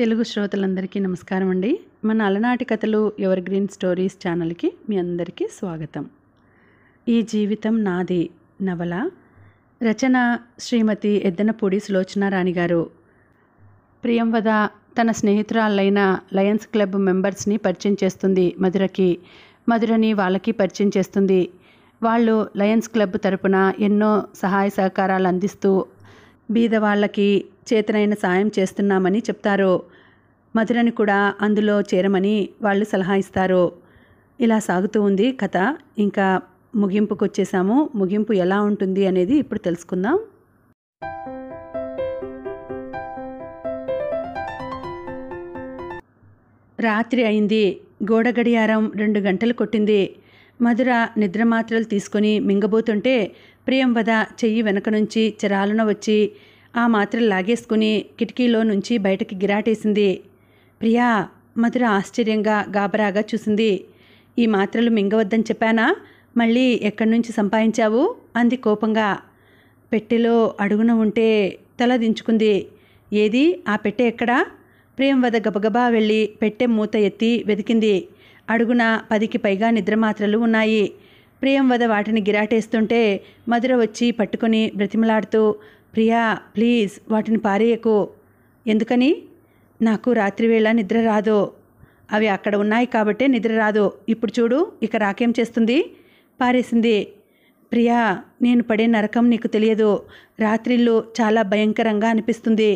తెలుగు శ్రోతలందరికీ నమస్కారం అండి మన అలనాటి కథలు ఎవర్ గ్రీన్ స్టోరీస్ ఛానల్కి మీ అందరికీ స్వాగతం ఈ జీవితం నాది నవల రచన శ్రీమతి ఎద్దనపూడి రాణి గారు ప్రియంవద తన స్నేహితురాలైన లయన్స్ క్లబ్ మెంబర్స్ని పరిచయం చేస్తుంది మధురకి మధురని వాళ్ళకి పరిచయం చేస్తుంది వాళ్ళు లయన్స్ క్లబ్ తరపున ఎన్నో సహాయ సహకారాలు అందిస్తూ బీద వాళ్ళకి చేతనైన సాయం చేస్తున్నామని చెప్తారో మధురని కూడా అందులో చేరమని వాళ్ళు సలహా ఇస్తారు ఇలా సాగుతూ ఉంది కథ ఇంకా ముగింపుకు వచ్చేసాము ముగింపు ఎలా ఉంటుంది అనేది ఇప్పుడు తెలుసుకుందాం రాత్రి అయింది గోడ గడియారం రెండు గంటలు కొట్టింది మధుర నిద్ర మాత్రలు తీసుకొని మింగబోతుంటే ప్రియంవద చెయ్యి వెనక నుంచి చిరాలున వచ్చి ఆ మాత్ర లాగేసుకుని కిటికీలో నుంచి బయటకి గిరాటేసింది ప్రియా మధుర ఆశ్చర్యంగా గాబరాగా చూసింది ఈ మాత్రలు మింగవద్దని చెప్పానా మళ్ళీ ఎక్కడి నుంచి సంపాదించావు అంది కోపంగా పెట్టెలో అడుగున ఉంటే తల దించుకుంది ఏది ఆ పెట్టె ఎక్కడా ప్రేమ్ వద గబగబా వెళ్ళి పెట్టె మూత ఎత్తి వెతికింది అడుగున పదికి పైగా నిద్రమాత్రలు ఉన్నాయి ప్రేమ్ వద వాటిని గిరాటేస్తుంటే మధుర వచ్చి పట్టుకొని బ్రతిమలాడుతూ ప్రియా ప్లీజ్ వాటిని పారేయకు ఎందుకని నాకు రాత్రివేళ నిద్ర రాదో అవి అక్కడ ఉన్నాయి కాబట్టే నిద్ర రాదు ఇప్పుడు చూడు ఇక రాకేం చేస్తుంది పారేసింది ప్రియా నేను పడే నరకం నీకు తెలియదు రాత్రిళ్ళు చాలా భయంకరంగా అనిపిస్తుంది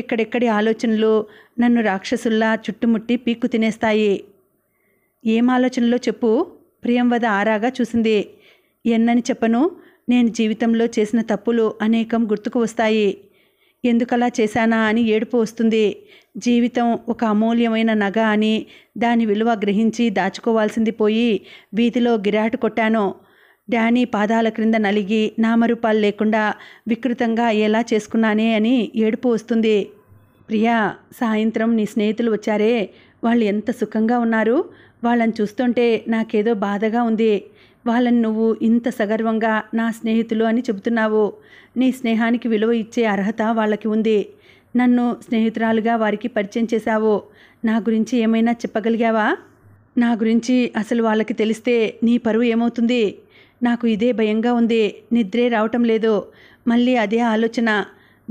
ఎక్కడెక్కడి ఆలోచనలు నన్ను రాక్షసుల్లా చుట్టుముట్టి పీక్కు తినేస్తాయి ఏం ఆలోచనలో చెప్పు ప్రియం వద ఆరాగా చూసింది ఎన్నని చెప్పను నేను జీవితంలో చేసిన తప్పులు అనేకం గుర్తుకు వస్తాయి ఎందుకలా చేశానా అని ఏడుపు వస్తుంది జీవితం ఒక అమూల్యమైన నగ అని దాని విలువ గ్రహించి దాచుకోవాల్సింది పోయి వీధిలో గిరాటు కొట్టాను డానీ పాదాల క్రింద నలిగి నామరూపాలు లేకుండా వికృతంగా ఎలా చేసుకున్నానే అని ఏడుపు వస్తుంది ప్రియా సాయంత్రం నీ స్నేహితులు వచ్చారే వాళ్ళు ఎంత సుఖంగా ఉన్నారు వాళ్ళని చూస్తుంటే నాకేదో బాధగా ఉంది వాళ్ళని నువ్వు ఇంత సగర్వంగా నా స్నేహితులు అని చెబుతున్నావు నీ స్నేహానికి విలువ ఇచ్చే అర్హత వాళ్ళకి ఉంది నన్ను స్నేహితురాలుగా వారికి పరిచయం చేశావు నా గురించి ఏమైనా చెప్పగలిగావా నా గురించి అసలు వాళ్ళకి తెలిస్తే నీ పరువు ఏమవుతుంది నాకు ఇదే భయంగా ఉంది నిద్రే రావటం లేదు మళ్ళీ అదే ఆలోచన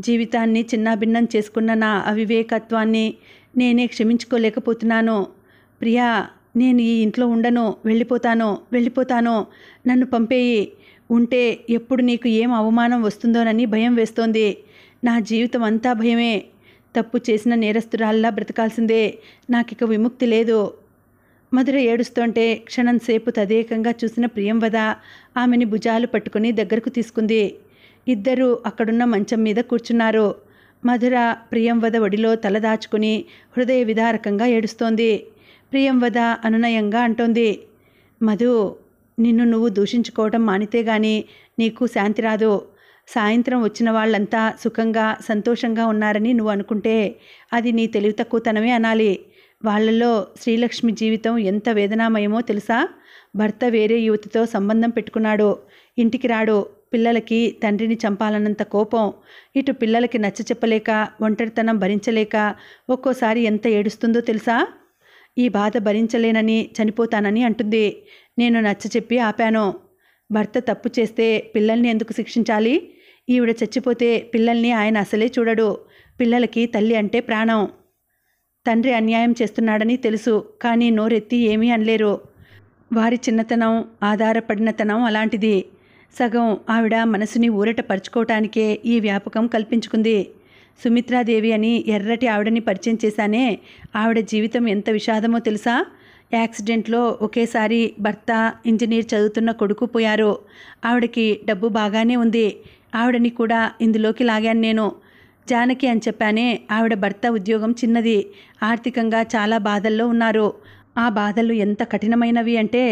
జీవితాన్ని చిన్నాభిన్నం చేసుకున్న నా అవివేకత్వాన్ని నేనే క్షమించుకోలేకపోతున్నాను ప్రియా నేను ఈ ఇంట్లో ఉండను వెళ్ళిపోతాను వెళ్ళిపోతాను నన్ను పంపేయి ఉంటే ఎప్పుడు నీకు ఏం అవమానం వస్తుందోనని భయం వేస్తోంది నా జీవితం అంతా భయమే తప్పు చేసిన నేరస్తురాల్లా బ్రతకాల్సిందే నాకిక విముక్తి లేదు మధుర ఏడుస్తుంటే క్షణం సేపు తదేకంగా చూసిన ప్రియంవద ఆమెని భుజాలు పట్టుకుని దగ్గరకు తీసుకుంది ఇద్దరూ అక్కడున్న మంచం మీద కూర్చున్నారు మధుర ప్రియంవద ఒడిలో తలదాచుకుని హృదయ విదారకంగా ఏడుస్తోంది ప్రియం వద అనునయంగా అంటోంది మధు నిన్ను నువ్వు దూషించుకోవటం మానితే గాని నీకు శాంతి రాదు సాయంత్రం వచ్చిన వాళ్ళంతా సుఖంగా సంతోషంగా ఉన్నారని నువ్వు అనుకుంటే అది నీ తెలివి తక్కువతనమే అనాలి వాళ్లలో శ్రీలక్ష్మి జీవితం ఎంత వేదనామయమో తెలుసా భర్త వేరే యువతితో సంబంధం పెట్టుకున్నాడు ఇంటికి రాడు పిల్లలకి తండ్రిని చంపాలన్నంత కోపం ఇటు పిల్లలకి నచ్చ చెప్పలేక ఒంటరితనం భరించలేక ఒక్కోసారి ఎంత ఏడుస్తుందో తెలుసా ఈ బాధ భరించలేనని చనిపోతానని అంటుంది నేను నచ్చ చెప్పి ఆపాను భర్త తప్పు చేస్తే పిల్లల్ని ఎందుకు శిక్షించాలి ఈవిడ చచ్చిపోతే పిల్లల్ని ఆయన అసలే చూడడు పిల్లలకి తల్లి అంటే ప్రాణం తండ్రి అన్యాయం చేస్తున్నాడని తెలుసు కానీ నోరెత్తి ఏమీ అనలేరు వారి చిన్నతనం ఆధారపడినతనం అలాంటిది సగం ఆవిడ మనసుని ఊరట పరుచుకోవటానికే ఈ వ్యాపకం కల్పించుకుంది సుమిత్రాదేవి అని ఎర్రటి ఆవిడని పరిచయం చేశానే ఆవిడ జీవితం ఎంత విషాదమో తెలుసా యాక్సిడెంట్లో ఒకేసారి భర్త ఇంజనీర్ చదువుతున్న కొడుకు పోయారు ఆవిడకి డబ్బు బాగానే ఉంది ఆవిడని కూడా ఇందులోకి లాగాను నేను జానకి అని చెప్పానే ఆవిడ భర్త ఉద్యోగం చిన్నది ఆర్థికంగా చాలా బాధల్లో ఉన్నారు ఆ బాధలు ఎంత కఠినమైనవి అంటే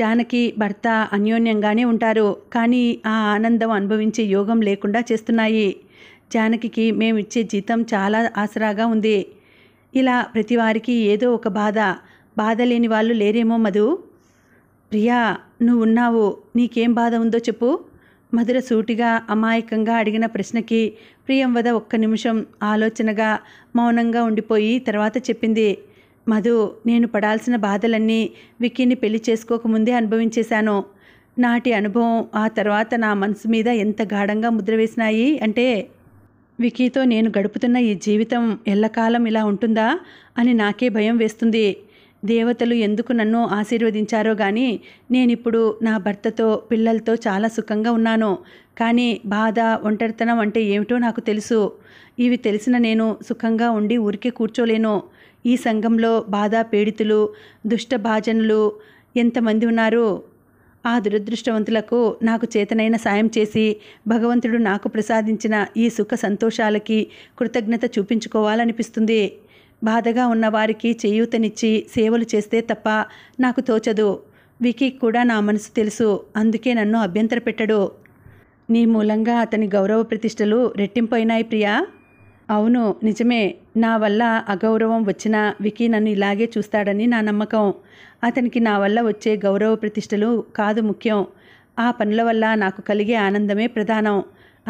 జానకి భర్త అన్యోన్యంగానే ఉంటారు కానీ ఆ ఆనందం అనుభవించే యోగం లేకుండా చేస్తున్నాయి జానకి మేమిచ్చే జీతం చాలా ఆసరాగా ఉంది ఇలా ప్రతివారికి ఏదో ఒక బాధ బాధ లేని వాళ్ళు లేరేమో మధు ప్రియా నువ్వున్నావు నీకేం బాధ ఉందో చెప్పు మధుర సూటిగా అమాయకంగా అడిగిన ప్రశ్నకి ప్రియంవద ఒక్క నిమిషం ఆలోచనగా మౌనంగా ఉండిపోయి తర్వాత చెప్పింది మధు నేను పడాల్సిన బాధలన్నీ విక్కీని పెళ్లి చేసుకోకముందే అనుభవించేశాను నాటి అనుభవం ఆ తర్వాత నా మనసు మీద ఎంత గాఢంగా ముద్ర వేసినాయి అంటే వికీతో నేను గడుపుతున్న ఈ జీవితం ఎల్లకాలం ఇలా ఉంటుందా అని నాకే భయం వేస్తుంది దేవతలు ఎందుకు నన్ను ఆశీర్వదించారో కానీ నేనిప్పుడు నా భర్తతో పిల్లలతో చాలా సుఖంగా ఉన్నాను కానీ బాధ ఒంటరితనం అంటే ఏమిటో నాకు తెలుసు ఇవి తెలిసిన నేను సుఖంగా ఉండి ఊరికే కూర్చోలేను ఈ సంఘంలో బాధ పీడితులు దుష్ట భాజనులు ఎంతమంది ఉన్నారు ఆ దురదృష్టవంతులకు నాకు చేతనైన సాయం చేసి భగవంతుడు నాకు ప్రసాదించిన ఈ సుఖ సంతోషాలకి కృతజ్ఞత చూపించుకోవాలనిపిస్తుంది బాధగా ఉన్నవారికి చేయూతనిచ్చి సేవలు చేస్తే తప్ప నాకు తోచదు వికి కూడా నా మనసు తెలుసు అందుకే నన్ను అభ్యంతర పెట్టడు నీ మూలంగా అతని గౌరవ ప్రతిష్టలు రెట్టింపైనాయి ప్రియా అవును నిజమే నా వల్ల అగౌరవం వచ్చినా వికీ నన్ను ఇలాగే చూస్తాడని నా నమ్మకం అతనికి నా వల్ల వచ్చే గౌరవ ప్రతిష్టలు కాదు ముఖ్యం ఆ పనుల వల్ల నాకు కలిగే ఆనందమే ప్రధానం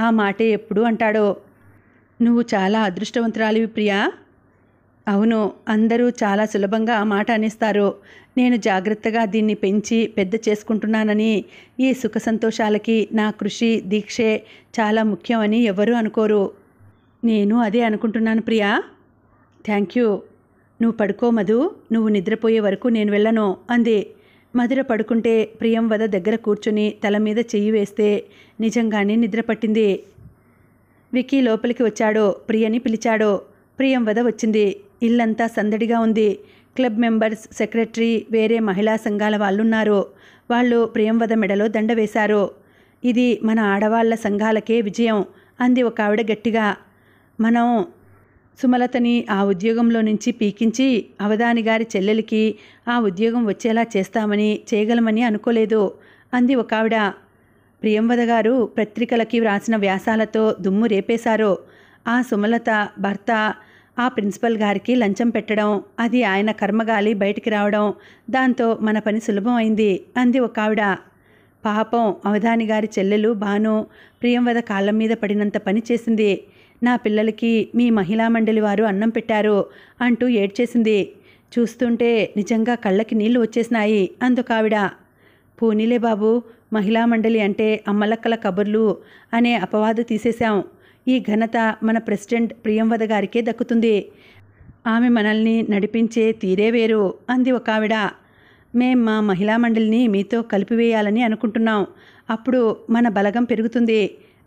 ఆ మాటే ఎప్పుడు అంటాడో నువ్వు చాలా అదృష్టవంతురాలివి ప్రియా అవును అందరూ చాలా సులభంగా ఆ మాట అనేస్తారు నేను జాగ్రత్తగా దీన్ని పెంచి పెద్ద చేసుకుంటున్నానని ఈ సుఖ సంతోషాలకి నా కృషి దీక్షే చాలా ముఖ్యమని ఎవరూ అనుకోరు నేను అదే అనుకుంటున్నాను ప్రియా థ్యాంక్ యూ నువ్వు పడుకో మధు నువ్వు నిద్రపోయే వరకు నేను వెళ్ళను అంది మధుర పడుకుంటే ప్రియం వద దగ్గర కూర్చుని తల మీద చెయ్యి వేస్తే నిజంగానే నిద్ర పట్టింది విక్కీ లోపలికి వచ్చాడో ప్రియని పిలిచాడో ప్రియం వద వచ్చింది ఇల్లంతా సందడిగా ఉంది క్లబ్ మెంబర్స్ సెక్రటరీ వేరే మహిళా సంఘాల వాళ్ళున్నారు వాళ్ళు ప్రియంవద మెడలో దండ వేశారు ఇది మన ఆడవాళ్ల సంఘాలకే విజయం అంది ఒక ఆవిడ గట్టిగా మనం సుమలతని ఆ ఉద్యోగంలో నుంచి పీకించి అవధాని గారి చెల్లెలికి ఆ ఉద్యోగం వచ్చేలా చేస్తామని చేయగలమని అనుకోలేదు అంది ఒక ఆవిడ ప్రియంవద గారు పత్రికలకి వ్రాసిన వ్యాసాలతో దుమ్ము రేపేశారు ఆ సుమలత భర్త ఆ ప్రిన్సిపల్ గారికి లంచం పెట్టడం అది ఆయన కర్మగాలి బయటికి రావడం దాంతో మన పని సులభం అయింది అంది ఒక ఆవిడ పాపం అవధాని గారి చెల్లెలు భాను ప్రియంవద కాళ్ళ మీద పడినంత పని చేసింది నా పిల్లలకి మీ మహిళా మండలి వారు అన్నం పెట్టారు అంటూ ఏడ్చేసింది చూస్తుంటే నిజంగా కళ్ళకి నీళ్లు వచ్చేసినాయి అందుకావిడ పోనీలే బాబు మహిళా మండలి అంటే అమ్మలక్కల కబుర్లు అనే అపవాదు తీసేశాం ఈ ఘనత మన ప్రెసిడెంట్ ప్రియంవద గారికే దక్కుతుంది ఆమె మనల్ని నడిపించే తీరే వేరు అంది ఒక ఆవిడ మేం మా మహిళా మండలిని మీతో కలిపివేయాలని అనుకుంటున్నాం అప్పుడు మన బలగం పెరుగుతుంది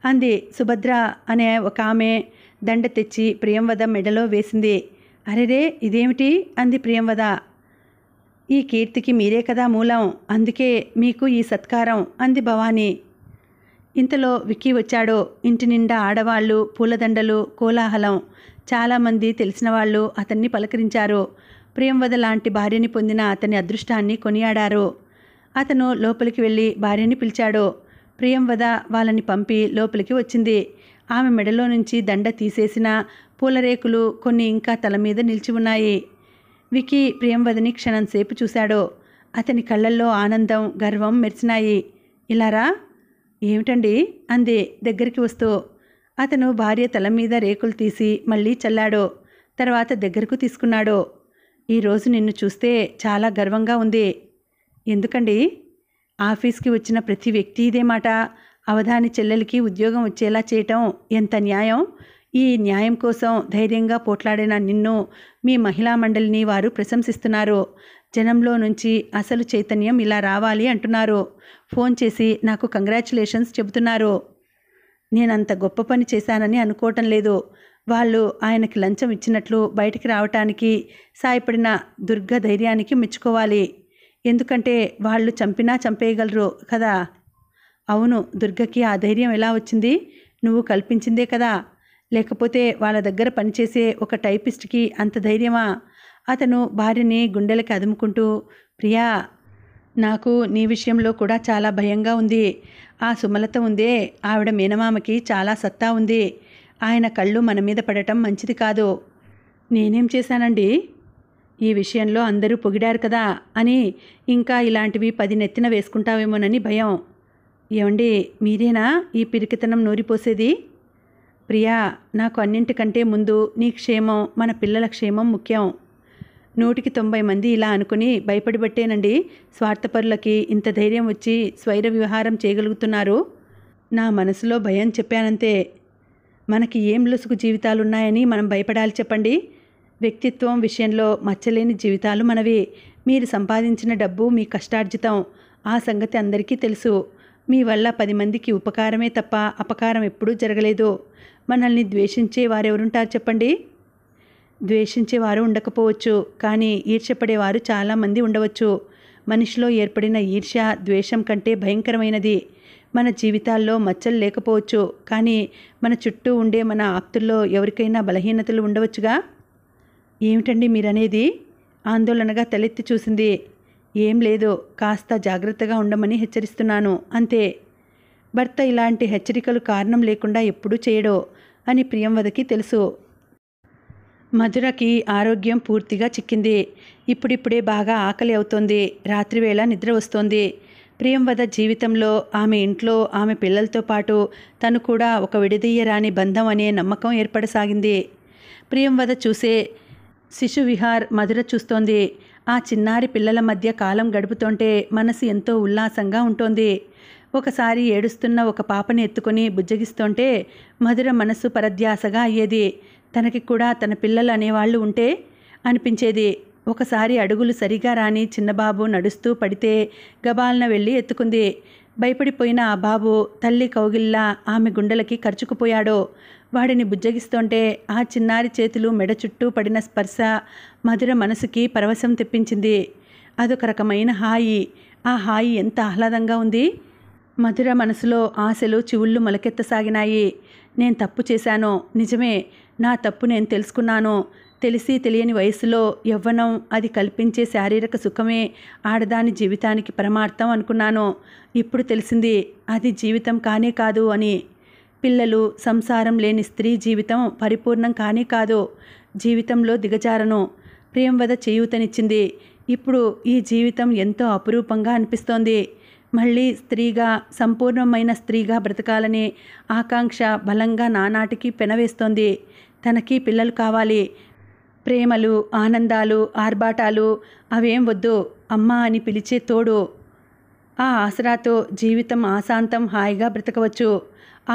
అంది సుభద్ర అనే ఒక ఆమె దండ తెచ్చి ప్రియంవద మెడలో వేసింది అరేరే ఇదేమిటి అంది ప్రియంవద ఈ కీర్తికి మీరే కదా మూలం అందుకే మీకు ఈ సత్కారం అంది భవానీ ఇంతలో విక్కీ వచ్చాడు ఇంటి నిండా ఆడవాళ్ళు పూలదండలు కోలాహలం చాలామంది తెలిసిన వాళ్ళు అతన్ని పలకరించారు ప్రియంవద లాంటి భార్యని పొందిన అతని అదృష్టాన్ని కొనియాడారు అతను లోపలికి వెళ్ళి భార్యని పిలిచాడు ప్రియంవద వాళ్ళని పంపి లోపలికి వచ్చింది ఆమె మెడలో నుంచి దండ తీసేసిన పూలరేకులు కొన్ని ఇంకా తల మీద నిలిచి ఉన్నాయి వికీ ప్రియంవదని సేపు చూశాడు అతని కళ్ళల్లో ఆనందం గర్వం మెరిచినాయి ఇలారా ఏమిటండి అంది దగ్గరికి వస్తూ అతను భార్య తల మీద రేకులు తీసి మళ్ళీ చల్లాడు తర్వాత దగ్గరకు తీసుకున్నాడు ఈరోజు నిన్ను చూస్తే చాలా గర్వంగా ఉంది ఎందుకండి ఆఫీస్కి వచ్చిన ప్రతి వ్యక్తి ఇదే మాట అవధాని చెల్లెలకి ఉద్యోగం వచ్చేలా చేయటం ఎంత న్యాయం ఈ న్యాయం కోసం ధైర్యంగా పోట్లాడిన నిన్ను మీ మహిళా మండలిని వారు ప్రశంసిస్తున్నారు జనంలో నుంచి అసలు చైతన్యం ఇలా రావాలి అంటున్నారు ఫోన్ చేసి నాకు కంగ్రాచులేషన్స్ చెబుతున్నారు నేనంత గొప్ప పని చేశానని అనుకోవటం లేదు వాళ్ళు ఆయనకి లంచం ఇచ్చినట్లు బయటికి రావటానికి సాయపడిన దుర్గ ధైర్యానికి మెచ్చుకోవాలి ఎందుకంటే వాళ్ళు చంపినా చంపేయగలరు కదా అవును దుర్గకి ఆ ధైర్యం ఎలా వచ్చింది నువ్వు కల్పించిందే కదా లేకపోతే వాళ్ళ దగ్గర పనిచేసే ఒక టైపిస్ట్కి అంత ధైర్యమా అతను భార్యని గుండెలకి అదుముకుంటూ ప్రియా నాకు నీ విషయంలో కూడా చాలా భయంగా ఉంది ఆ సుమలత ఉందే ఆవిడ మేనమామకి చాలా సత్తా ఉంది ఆయన కళ్ళు మన మీద పడటం మంచిది కాదు నేనేం చేశానండి ఈ విషయంలో అందరూ పొగిడారు కదా అని ఇంకా ఇలాంటివి పది నెత్తిన వేసుకుంటావేమోనని భయం ఏమండి మీరేనా ఈ పిరికితనం నూరిపోసేది ప్రియా నాకు అన్నింటికంటే ముందు నీ క్షేమం మన పిల్లల క్షేమం ముఖ్యం నూటికి తొంభై మంది ఇలా అనుకుని భయపడిబట్టేనండి స్వార్థపరులకి ఇంత ధైర్యం వచ్చి స్వైర వ్యవహారం చేయగలుగుతున్నారు నా మనసులో భయం చెప్పానంతే మనకి ఏం లొసుగు జీవితాలున్నాయని మనం భయపడాలి చెప్పండి వ్యక్తిత్వం విషయంలో మచ్చలేని జీవితాలు మనవి మీరు సంపాదించిన డబ్బు మీ కష్టార్జితం ఆ సంగతి అందరికీ తెలుసు మీ వల్ల పది మందికి ఉపకారమే తప్ప అపకారం ఎప్పుడూ జరగలేదు మనల్ని ద్వేషించే వారెవరుంటారు చెప్పండి ద్వేషించేవారు ఉండకపోవచ్చు కానీ ఈర్ష్యపడేవారు చాలామంది ఉండవచ్చు మనిషిలో ఏర్పడిన ఈర్ష్య ద్వేషం కంటే భయంకరమైనది మన జీవితాల్లో మచ్చలు లేకపోవచ్చు కానీ మన చుట్టూ ఉండే మన ఆప్తుల్లో ఎవరికైనా బలహీనతలు ఉండవచ్చుగా ఏమిటండి మీరనేది ఆందోళనగా తలెత్తి చూసింది ఏం లేదు కాస్త జాగ్రత్తగా ఉండమని హెచ్చరిస్తున్నాను అంతే భర్త ఇలాంటి హెచ్చరికలు కారణం లేకుండా ఎప్పుడూ చేయడో అని ప్రియంవదకి తెలుసు మధురకి ఆరోగ్యం పూర్తిగా చిక్కింది ఇప్పుడిప్పుడే బాగా ఆకలి అవుతోంది రాత్రివేళ నిద్ర వస్తోంది ప్రియంవద జీవితంలో ఆమె ఇంట్లో ఆమె పిల్లలతో పాటు తను కూడా ఒక విడదీయరాని బంధం అనే నమ్మకం ఏర్పడసాగింది ప్రియంవద చూసే శిశు విహార్ మధుర చూస్తోంది ఆ చిన్నారి పిల్లల మధ్య కాలం గడుపుతుంటే మనసు ఎంతో ఉల్లాసంగా ఉంటోంది ఒకసారి ఏడుస్తున్న ఒక పాపని ఎత్తుకొని బుజ్జగిస్తుంటే మధుర మనసు పరధ్యాసగా అయ్యేది తనకి కూడా తన పిల్లలు అనేవాళ్ళు ఉంటే అనిపించేది ఒకసారి అడుగులు సరిగా రాని చిన్నబాబు నడుస్తూ పడితే గబాలన వెళ్ళి ఎత్తుకుంది భయపడిపోయిన ఆ బాబు తల్లి కౌగిల్లా ఆమె గుండెలకి ఖర్చుకుపోయాడు వాడిని బుజ్జగిస్తుంటే ఆ చిన్నారి చేతులు మెడ చుట్టూ పడిన స్పర్శ మధుర మనసుకి పరవశం తెప్పించింది అదొక రకమైన హాయి ఆ హాయి ఎంత ఆహ్లాదంగా ఉంది మధుర మనసులో ఆశలు చివుళ్ళు మొలకెత్తసాగినాయి నేను తప్పు చేశాను నిజమే నా తప్పు నేను తెలుసుకున్నాను తెలిసి తెలియని వయసులో యవ్వనం అది కల్పించే శారీరక సుఖమే ఆడదాని జీవితానికి పరమార్థం అనుకున్నాను ఇప్పుడు తెలిసింది అది జీవితం కానే కాదు అని పిల్లలు సంసారం లేని స్త్రీ జీవితం పరిపూర్ణం కానీ కాదు జీవితంలో దిగజారను ప్రేమవద చేయూతనిచ్చింది ఇప్పుడు ఈ జీవితం ఎంతో అపురూపంగా అనిపిస్తోంది మళ్ళీ స్త్రీగా సంపూర్ణమైన స్త్రీగా బ్రతకాలని ఆకాంక్ష బలంగా నానాటికి పెనవేస్తోంది తనకి పిల్లలు కావాలి ప్రేమలు ఆనందాలు ఆర్భాటాలు అవేం వద్దు అమ్మ అని పిలిచే తోడు ఆ ఆసరాతో జీవితం ఆశాంతం హాయిగా బ్రతకవచ్చు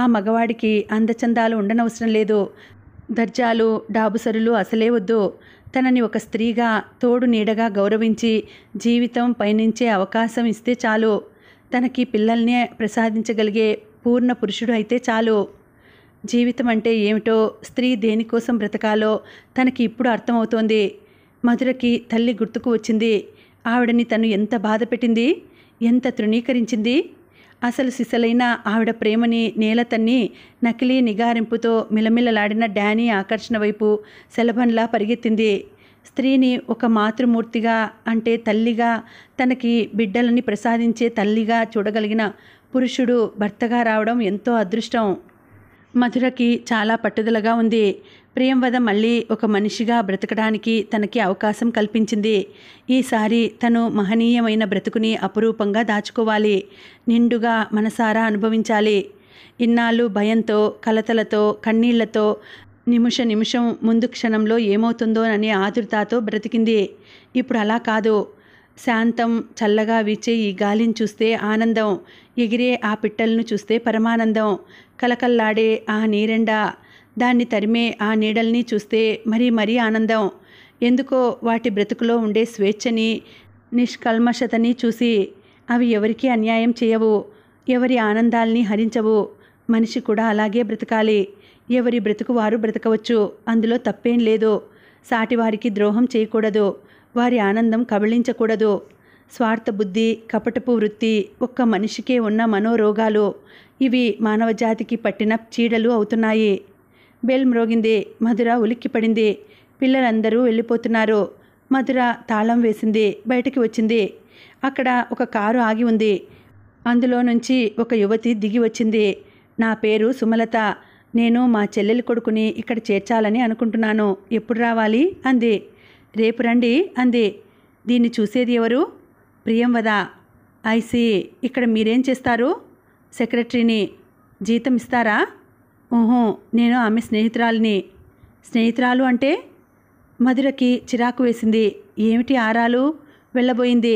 ఆ మగవాడికి అందచందాలు ఉండనవసరం లేదు దర్జాలు డాబుసరులు అసలే వద్దు తనని ఒక స్త్రీగా తోడు నీడగా గౌరవించి జీవితం పయనించే అవకాశం ఇస్తే చాలు తనకి పిల్లల్నే ప్రసాదించగలిగే పూర్ణ పురుషుడు అయితే చాలు జీవితం అంటే ఏమిటో స్త్రీ దేనికోసం బ్రతకాలో తనకి ఇప్పుడు అర్థమవుతోంది మధురకి తల్లి గుర్తుకు వచ్చింది ఆవిడని తను ఎంత బాధ పెట్టింది ఎంత తృణీకరించింది అసలు సిసలైన ఆవిడ ప్రేమని నేలతన్ని నకిలీ నిగారింపుతో మిలమిలలాడిన డానీ ఆకర్షణ వైపు సెలభన్లా పరిగెత్తింది స్త్రీని ఒక మాతృమూర్తిగా అంటే తల్లిగా తనకి బిడ్డలని ప్రసాదించే తల్లిగా చూడగలిగిన పురుషుడు భర్తగా రావడం ఎంతో అదృష్టం మధురకి చాలా పట్టుదలగా ఉంది ప్రియంవద మళ్ళీ ఒక మనిషిగా బ్రతకడానికి తనకి అవకాశం కల్పించింది ఈసారి తను మహనీయమైన బ్రతుకుని అపురూపంగా దాచుకోవాలి నిండుగా మనసారా అనుభవించాలి ఇన్నాళ్ళు భయంతో కలతలతో కన్నీళ్లతో నిమిష నిమిషం ముందు క్షణంలో ఏమవుతుందోననే అనే ఆతురతతో బ్రతికింది ఇప్పుడు అలా కాదు శాంతం చల్లగా వీచే ఈ గాలిని చూస్తే ఆనందం ఎగిరే ఆ పిట్టలను చూస్తే పరమానందం కలకల్లాడే ఆ నీరెండా దాన్ని తరిమే ఆ నీడల్ని చూస్తే మరీ మరీ ఆనందం ఎందుకో వాటి బ్రతుకులో ఉండే స్వేచ్ఛని నిష్కల్మషతని చూసి అవి ఎవరికీ అన్యాయం చేయవు ఎవరి ఆనందాల్ని హరించవు మనిషి కూడా అలాగే బ్రతకాలి ఎవరి బ్రతుకు వారు బ్రతకవచ్చు అందులో తప్పేం లేదు సాటివారికి ద్రోహం చేయకూడదు వారి ఆనందం కబళించకూడదు స్వార్థ బుద్ధి కపటపు వృత్తి ఒక్క మనిషికే ఉన్న మనోరోగాలు ఇవి మానవజాతికి పట్టిన చీడలు అవుతున్నాయి బెల్ మ్రోగింది మధుర ఉలిక్కిపడింది పిల్లలందరూ వెళ్ళిపోతున్నారు మధుర తాళం వేసింది బయటికి వచ్చింది అక్కడ ఒక కారు ఆగి ఉంది అందులో నుంచి ఒక యువతి దిగి వచ్చింది నా పేరు సుమలత నేను మా చెల్లెలి కొడుకుని ఇక్కడ చేర్చాలని అనుకుంటున్నాను ఎప్పుడు రావాలి అంది రేపు రండి అంది దీన్ని చూసేది ఎవరు ప్రియంవద ఐసీ ఇక్కడ మీరేం చేస్తారు సెక్రటరీని జీతం ఇస్తారా ఓహో నేను ఆమె స్నేహితురాలిని స్నేహితురాలు అంటే మధురకి చిరాకు వేసింది ఏమిటి ఆరాలు వెళ్ళబోయింది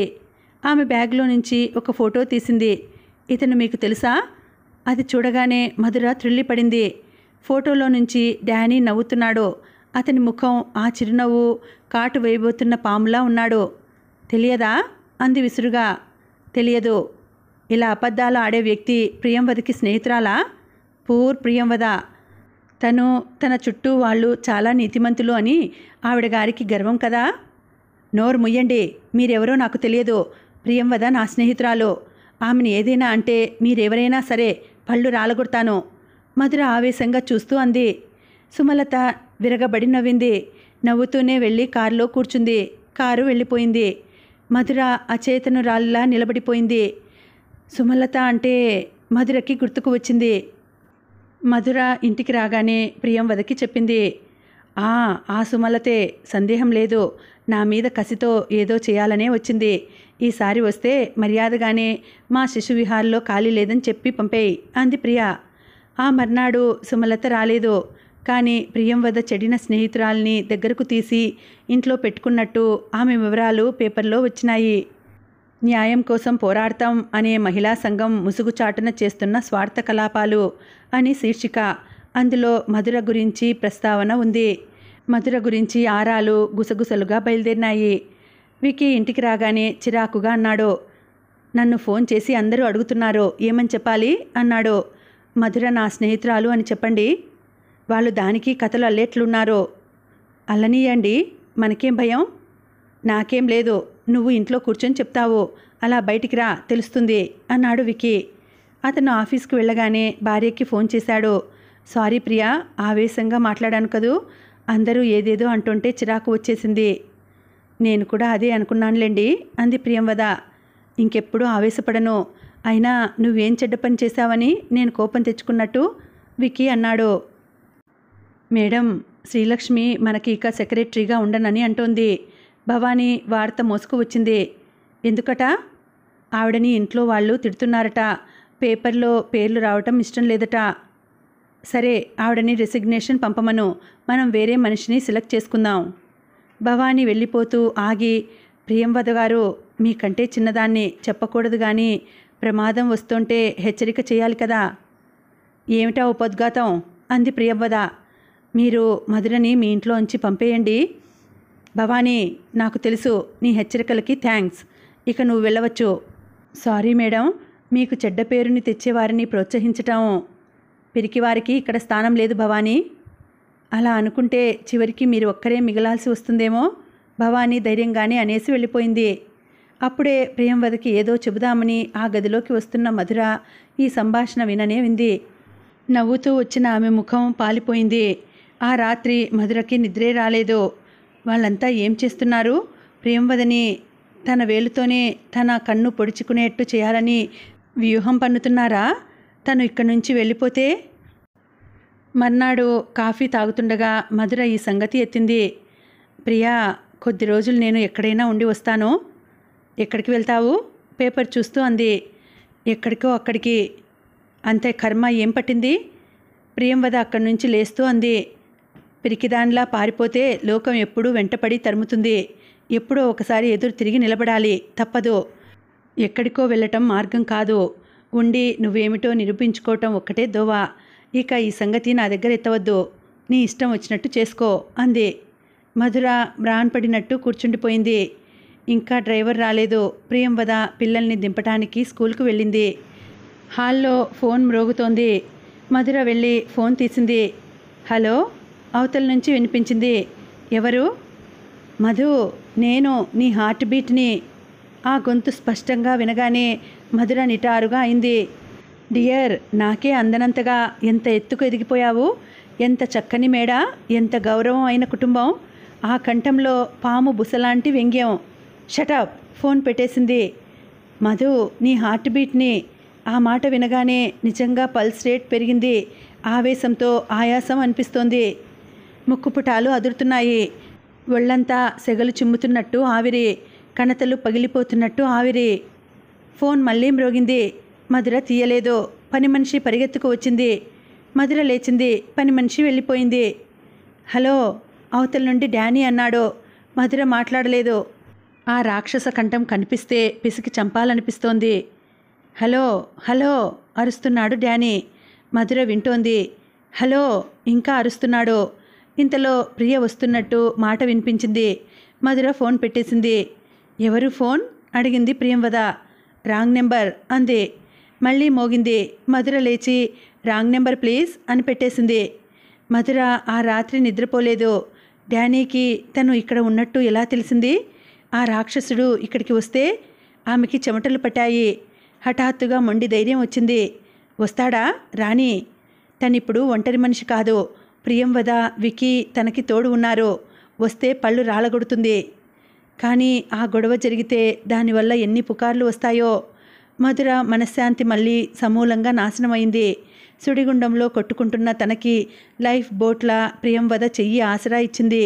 ఆమె బ్యాగ్లో నుంచి ఒక ఫోటో తీసింది ఇతను మీకు తెలుసా అది చూడగానే మధుర త్రిల్లిపడింది ఫోటోలో నుంచి డానీ నవ్వుతున్నాడు అతని ముఖం ఆ చిరునవ్వు కాటు వేయబోతున్న పాములా ఉన్నాడు తెలియదా అంది విసురుగా తెలియదు ఇలా అబద్ధాలు ఆడే వ్యక్తి ప్రియంవదికి స్నేహితురాలా పూర్ ప్రియంవద తను తన చుట్టూ వాళ్ళు చాలా నీతిమంతులు అని ఆవిడ గారికి గర్వం కదా నోరు ముయ్యండి మీరెవరో నాకు తెలియదు ప్రియంవద నా స్నేహితురాలు ఆమెను ఏదైనా అంటే మీరెవరైనా సరే పళ్ళు రాలగొడతాను మధుర ఆవేశంగా చూస్తూ అంది సుమలత విరగబడి నవ్వింది నవ్వుతూనే వెళ్ళి కారులో కూర్చుంది కారు వెళ్ళిపోయింది మధుర అచేతను అచేతనురాల్లా నిలబడిపోయింది సుమలత అంటే మధురకి గుర్తుకు వచ్చింది మధుర ఇంటికి రాగానే ప్రియం వదకి చెప్పింది ఆ ఆ సుమలతే సందేహం లేదు నా మీద కసితో ఏదో చేయాలనే వచ్చింది ఈసారి వస్తే మర్యాదగానే మా శిశు శిశువిహార్లో ఖాళీ లేదని చెప్పి పంపేయి అంది ప్రియ ఆ మర్నాడు సుమలత రాలేదు కానీ ప్రియం వద్ద చెడిన స్నేహితురాల్ని దగ్గరకు తీసి ఇంట్లో పెట్టుకున్నట్టు ఆమె వివరాలు పేపర్లో వచ్చినాయి న్యాయం కోసం పోరాడతాం అనే మహిళా సంఘం ముసుగుచాటున చేస్తున్న స్వార్థ కలాపాలు అని శీర్షిక అందులో మధుర గురించి ప్రస్తావన ఉంది మధుర గురించి ఆరాలు గుసగుసలుగా బయలుదేరినాయి వికీ ఇంటికి రాగానే చిరాకుగా అన్నాడు నన్ను ఫోన్ చేసి అందరూ అడుగుతున్నారు ఏమని చెప్పాలి అన్నాడు మధుర నా స్నేహితురాలు అని చెప్పండి వాళ్ళు దానికి కథలు అల్లేట్లున్నారు అల్లనీయండి మనకేం భయం నాకేం లేదు నువ్వు ఇంట్లో కూర్చొని చెప్తావు అలా బయటికి రా తెలుస్తుంది అన్నాడు వికీ అతను ఆఫీస్కి వెళ్ళగానే భార్యకి ఫోన్ చేశాడు సారీ ప్రియా ఆవేశంగా మాట్లాడాను కదూ అందరూ ఏదేదో అంటుంటే చిరాకు వచ్చేసింది నేను కూడా అదే అనుకున్నానులేండి అంది ప్రియంవద ఇంకెప్పుడు ఆవేశపడను అయినా నువ్వేం చెడ్డ పని చేశావని నేను కోపం తెచ్చుకున్నట్టు వికీ అన్నాడు మేడం శ్రీలక్ష్మి మనకి ఇక సెక్రటరీగా ఉండనని అంటోంది భవానీ వార్త మోసుకు వచ్చింది ఎందుకట ఆవిడని ఇంట్లో వాళ్ళు తిడుతున్నారట పేపర్లో పేర్లు రావటం ఇష్టం లేదట సరే ఆవిడని రెసిగ్నేషన్ పంపమను మనం వేరే మనిషిని సెలెక్ట్ చేసుకుందాం భవానీ వెళ్ళిపోతూ ఆగి ప్రియంవద గారు మీకంటే చిన్నదాన్ని చెప్పకూడదు కానీ ప్రమాదం వస్తుంటే హెచ్చరిక చేయాలి కదా ఏమిటా ఉపద్ఘాతం అంది ప్రియంవద మీరు మధురని మీ ఇంట్లో ఉంచి పంపేయండి భవానీ నాకు తెలుసు నీ హెచ్చరికలకి థ్యాంక్స్ ఇక నువ్వు వెళ్ళవచ్చు సారీ మేడం మీకు చెడ్డ పేరుని తెచ్చేవారిని ప్రోత్సహించటం పిరికివారికి ఇక్కడ స్థానం లేదు భవానీ అలా అనుకుంటే చివరికి మీరు ఒక్కరే మిగలాల్సి వస్తుందేమో భవానీ ధైర్యంగానే అనేసి వెళ్ళిపోయింది అప్పుడే ప్రియంవదకి ఏదో చెబుదామని ఆ గదిలోకి వస్తున్న మధుర ఈ సంభాషణ విననే వింది నవ్వుతూ వచ్చిన ఆమె ముఖం పాలిపోయింది ఆ రాత్రి మధురకి నిద్రే రాలేదు వాళ్ళంతా ఏం చేస్తున్నారు ప్రేమవదని తన వేలుతోనే తన కన్ను పొడుచుకునేట్టు చేయాలని వ్యూహం పన్నుతున్నారా తను ఇక్కడి నుంచి వెళ్ళిపోతే మర్నాడు కాఫీ తాగుతుండగా మధుర ఈ సంగతి ఎత్తింది ప్రియా కొద్ది రోజులు నేను ఎక్కడైనా ఉండి వస్తాను ఎక్కడికి వెళ్తావు పేపర్ చూస్తూ అంది ఎక్కడికో అక్కడికి అంతే కర్మ ఏం పట్టింది ప్రియంవద అక్కడి నుంచి లేస్తూ అంది పిరికిదాన్లా పారిపోతే లోకం ఎప్పుడూ వెంటపడి తరుముతుంది ఎప్పుడో ఒకసారి ఎదురు తిరిగి నిలబడాలి తప్పదు ఎక్కడికో వెళ్ళటం మార్గం కాదు ఉండి నువ్వేమిటో నిరూపించుకోవటం ఒక్కటే దోవా ఇక ఈ సంగతి నా దగ్గర ఎత్తవద్దు నీ ఇష్టం వచ్చినట్టు చేసుకో అంది మధుర మ్రాన్ పడినట్టు కూర్చుండిపోయింది ఇంకా డ్రైవర్ రాలేదు ప్రియం వద పిల్లల్ని దింపటానికి స్కూల్కు వెళ్ళింది హాల్లో ఫోన్ మ్రోగుతోంది మధుర వెళ్ళి ఫోన్ తీసింది హలో అవతల నుంచి వినిపించింది ఎవరు మధు నేను నీ హార్ట్ బీట్ని ఆ గొంతు స్పష్టంగా వినగానే మధుర నిటారుగా అయింది డియర్ నాకే అందనంతగా ఎంత ఎత్తుకు ఎదిగిపోయావు ఎంత చక్కని మేడ ఎంత గౌరవం అయిన కుటుంబం ఆ కంఠంలో పాము బుసలాంటి వ్యంగ్యం షటప్ ఫోన్ పెట్టేసింది మధు నీ హార్ట్ బీట్ని ఆ మాట వినగానే నిజంగా పల్స్ రేట్ పెరిగింది ఆవేశంతో ఆయాసం అనిపిస్తోంది ముక్కుపుటాలు అదురుతున్నాయి ఒళ్ళంతా సెగలు చిమ్ముతున్నట్టు ఆవిరి కణతలు పగిలిపోతున్నట్టు ఆవిరి ఫోన్ మళ్ళీ మ్రోగింది మధుర తీయలేదు పని మనిషి పరిగెత్తుకు వచ్చింది మధుర లేచింది పని మనిషి వెళ్ళిపోయింది హలో అవతల నుండి డానీ అన్నాడు మధుర మాట్లాడలేదు ఆ రాక్షస కంఠం కనిపిస్తే పిసికి చంపాలనిపిస్తోంది హలో హలో అరుస్తున్నాడు డానీ మధుర వింటోంది హలో ఇంకా అరుస్తున్నాడు ఇంతలో ప్రియ వస్తున్నట్టు మాట వినిపించింది మధుర ఫోన్ పెట్టేసింది ఎవరు ఫోన్ అడిగింది ప్రియంవద రాంగ్ నెంబర్ అంది మళ్ళీ మోగింది మధుర లేచి రాంగ్ నెంబర్ ప్లీజ్ అని పెట్టేసింది మధుర ఆ రాత్రి నిద్రపోలేదు డానీకి తను ఇక్కడ ఉన్నట్టు ఎలా తెలిసింది ఆ రాక్షసుడు ఇక్కడికి వస్తే ఆమెకి చెమటలు పట్టాయి హఠాత్తుగా మొండి ధైర్యం వచ్చింది వస్తాడా రాణి తనిప్పుడు ఒంటరి మనిషి కాదు ప్రియంవద వికీ తనకి తోడు ఉన్నారు వస్తే పళ్ళు రాలగొడుతుంది కానీ ఆ గొడవ జరిగితే దానివల్ల ఎన్ని పుకార్లు వస్తాయో మధుర మనశ్శాంతి మళ్ళీ సమూలంగా నాశనమైంది సుడిగుండంలో కొట్టుకుంటున్న తనకి లైఫ్ బోట్ల ప్రియంవద చెయ్యి ఆసరా ఇచ్చింది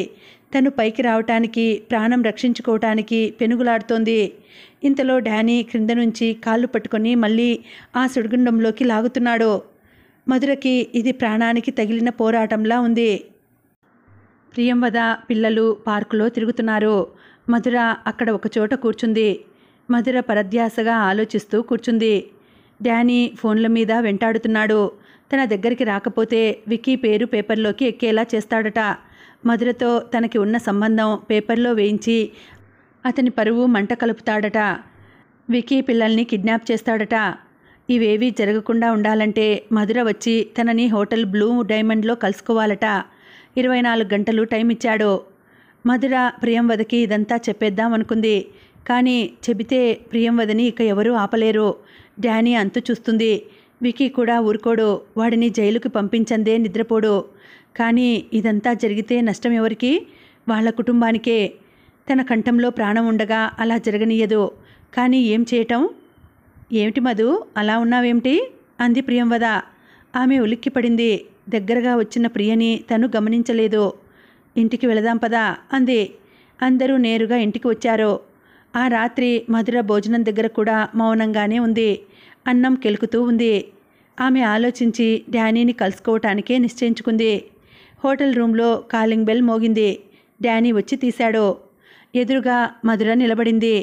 తను పైకి రావటానికి ప్రాణం రక్షించుకోవటానికి పెనుగులాడుతోంది ఇంతలో డానీ క్రింద నుంచి కాళ్ళు పట్టుకొని మళ్ళీ ఆ సుడిగుండంలోకి లాగుతున్నాడు మధురకి ఇది ప్రాణానికి తగిలిన పోరాటంలా ఉంది ప్రియంవద పిల్లలు పార్కులో తిరుగుతున్నారు మధుర అక్కడ ఒకచోట కూర్చుంది మధుర పరధ్యాసగా ఆలోచిస్తూ కూర్చుంది డానీ ఫోన్ల మీద వెంటాడుతున్నాడు తన దగ్గరికి రాకపోతే వికీ పేరు పేపర్లోకి ఎక్కేలా చేస్తాడట మధురతో తనకి ఉన్న సంబంధం పేపర్లో వేయించి అతని పరువు మంట కలుపుతాడట వికీ పిల్లల్ని కిడ్నాప్ చేస్తాడట ఇవేవీ జరగకుండా ఉండాలంటే మధుర వచ్చి తనని హోటల్ బ్లూ డైమండ్లో కలుసుకోవాలట ఇరవై నాలుగు గంటలు టైం ఇచ్చాడు మధుర ప్రియంవదకి ఇదంతా చెప్పేద్దాం అనుకుంది కానీ చెబితే ప్రియంవదని ఇక ఎవరూ ఆపలేరు డానీ అంతు చూస్తుంది వికీ కూడా ఊరుకోడు వాడిని జైలుకి పంపించందే నిద్రపోడు కానీ ఇదంతా జరిగితే నష్టం ఎవరికి వాళ్ళ కుటుంబానికే తన కంఠంలో ప్రాణం ఉండగా అలా జరగనీయదు కానీ ఏం చేయటం ఏమిటి మధు అలా ఉన్నావేమిటి అంది ప్రియంవద ఆమె ఉలిక్కిపడింది దగ్గరగా వచ్చిన ప్రియని తను గమనించలేదు ఇంటికి వెళదాం పదా అంది అందరూ నేరుగా ఇంటికి వచ్చారు ఆ రాత్రి మధుర భోజనం దగ్గర కూడా మౌనంగానే ఉంది అన్నం కెలుకుతూ ఉంది ఆమె ఆలోచించి డానీని కలుసుకోవటానికే నిశ్చయించుకుంది హోటల్ రూమ్లో కాలింగ్ బెల్ మోగింది డానీ వచ్చి తీశాడు ఎదురుగా మధుర నిలబడింది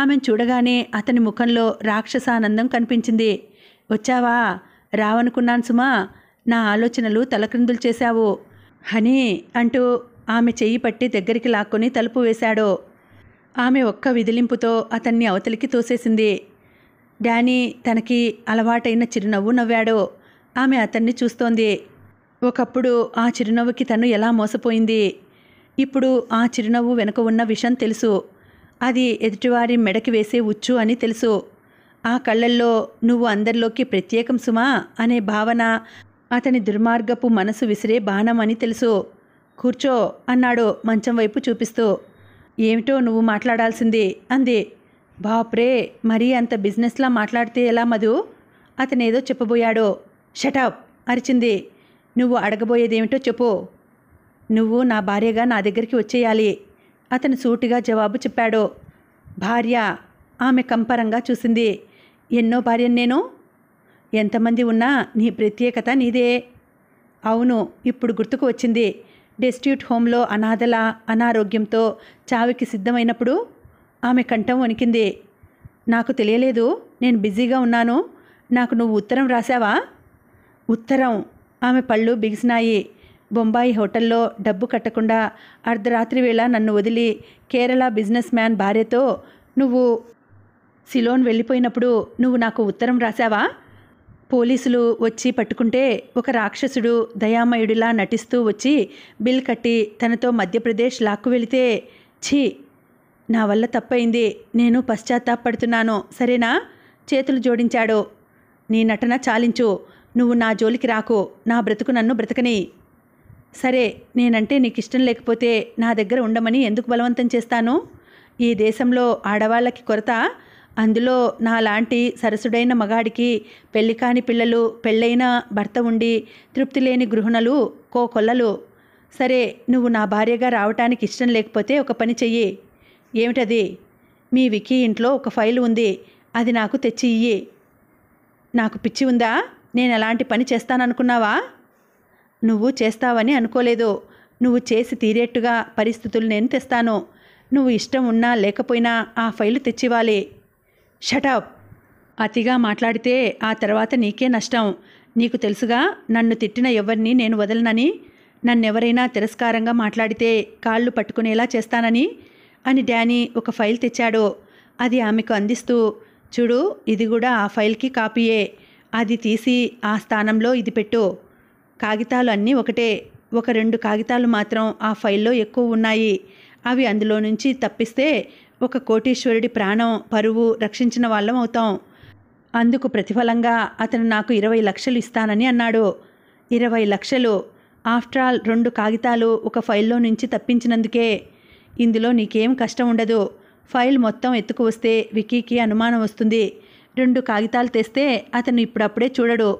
ఆమెను చూడగానే అతని ముఖంలో రాక్షసానందం కనిపించింది వచ్చావా రావనుకున్నాను సుమా నా ఆలోచనలు తలక్రిందులు చేశావు హనీ అంటూ ఆమె చెయ్యి పట్టి దగ్గరికి లాక్కొని తలుపు వేశాడు ఆమె ఒక్క విదిలింపుతో అతన్ని అవతలికి తోసేసింది డానీ తనకి అలవాటైన చిరునవ్వు నవ్వాడు ఆమె అతన్ని చూస్తోంది ఒకప్పుడు ఆ చిరునవ్వుకి తను ఎలా మోసపోయింది ఇప్పుడు ఆ చిరునవ్వు వెనుక ఉన్న విషయం తెలుసు అది ఎదుటివారి మెడకి వేసే ఉచ్చు అని తెలుసు ఆ కళ్ళల్లో నువ్వు అందరిలోకి ప్రత్యేకం సుమా అనే భావన అతని దుర్మార్గపు మనసు విసిరే బాణం అని తెలుసు కూర్చో అన్నాడు మంచం వైపు చూపిస్తూ ఏమిటో నువ్వు మాట్లాడాల్సింది అంది బాప్రే మరీ అంత బిజినెస్లా మాట్లాడితే ఎలా మధు అతనేదో చెప్పబోయాడు షటప్ అరిచింది నువ్వు అడగబోయేదేమిటో చెప్పు నువ్వు నా భార్యగా నా దగ్గరికి వచ్చేయాలి అతను సూటిగా జవాబు చెప్పాడు భార్య ఆమె కంపరంగా చూసింది ఎన్నో భార్యను నేను ఎంతమంది ఉన్నా నీ ప్రత్యేకత నీదే అవును ఇప్పుడు గుర్తుకు వచ్చింది డెస్ట్యూట్ హోంలో అనాథల అనారోగ్యంతో చావికి సిద్ధమైనప్పుడు ఆమె కంఠం వణికింది నాకు తెలియలేదు నేను బిజీగా ఉన్నాను నాకు నువ్వు ఉత్తరం రాసావా ఉత్తరం ఆమె పళ్ళు బిగిసినాయి బొంబాయి హోటల్లో డబ్బు కట్టకుండా అర్ధరాత్రి వేళ నన్ను వదిలి కేరళ బిజినెస్ మ్యాన్ భార్యతో నువ్వు సిలోన్ వెళ్ళిపోయినప్పుడు నువ్వు నాకు ఉత్తరం రాశావా పోలీసులు వచ్చి పట్టుకుంటే ఒక రాక్షసుడు దయామయుడిలా నటిస్తూ వచ్చి బిల్ కట్టి తనతో మధ్యప్రదేశ్ లాక్కు వెళితే ఛీ నా వల్ల తప్పైంది నేను పశ్చాత్తాపడుతున్నాను సరేనా చేతులు జోడించాడు నీ నటన చాలించు నువ్వు నా జోలికి రాకు నా బ్రతుకు నన్ను బ్రతకని సరే నేనంటే నీకు ఇష్టం లేకపోతే నా దగ్గర ఉండమని ఎందుకు బలవంతం చేస్తాను ఈ దేశంలో ఆడవాళ్ళకి కొరత అందులో నాలాంటి సరసుడైన మగాడికి పెళ్లి కాని పిల్లలు పెళ్ళైన భర్త ఉండి తృప్తి లేని కో కొల్లలు సరే నువ్వు నా భార్యగా రావటానికి ఇష్టం లేకపోతే ఒక పని చెయ్యి ఏమిటది మీ వికీ ఇంట్లో ఒక ఫైల్ ఉంది అది నాకు తెచ్చి ఇయ్యి నాకు పిచ్చి ఉందా నేను అలాంటి పని చేస్తాననుకున్నావా నువ్వు చేస్తావని అనుకోలేదు నువ్వు చేసి తీరేట్టుగా పరిస్థితులు నేను తెస్తాను నువ్వు ఇష్టం ఉన్నా లేకపోయినా ఆ ఫైలు తెచ్చివ్వాలి షటప్ అతిగా మాట్లాడితే ఆ తర్వాత నీకే నష్టం నీకు తెలుసుగా నన్ను తిట్టిన ఎవరిని నేను వదలనని నన్నెవరైనా తిరస్కారంగా మాట్లాడితే కాళ్ళు పట్టుకునేలా చేస్తానని అని డానీ ఒక ఫైల్ తెచ్చాడు అది ఆమెకు అందిస్తూ చూడు ఇది కూడా ఆ ఫైల్కి కాపీయే అది తీసి ఆ స్థానంలో ఇది పెట్టు కాగితాలు అన్నీ ఒకటే ఒక రెండు కాగితాలు మాత్రం ఆ ఫైల్లో ఎక్కువ ఉన్నాయి అవి అందులో నుంచి తప్పిస్తే ఒక కోటీశ్వరుడి ప్రాణం పరువు రక్షించిన వాళ్ళం అవుతాం అందుకు ప్రతిఫలంగా అతను నాకు ఇరవై లక్షలు ఇస్తానని అన్నాడు ఇరవై లక్షలు ఆఫ్టర్ ఆల్ రెండు కాగితాలు ఒక ఫైల్లో నుంచి తప్పించినందుకే ఇందులో నీకేం కష్టం ఉండదు ఫైల్ మొత్తం ఎత్తుకు వస్తే వికీకి అనుమానం వస్తుంది రెండు కాగితాలు తెస్తే అతను ఇప్పుడప్పుడే చూడడు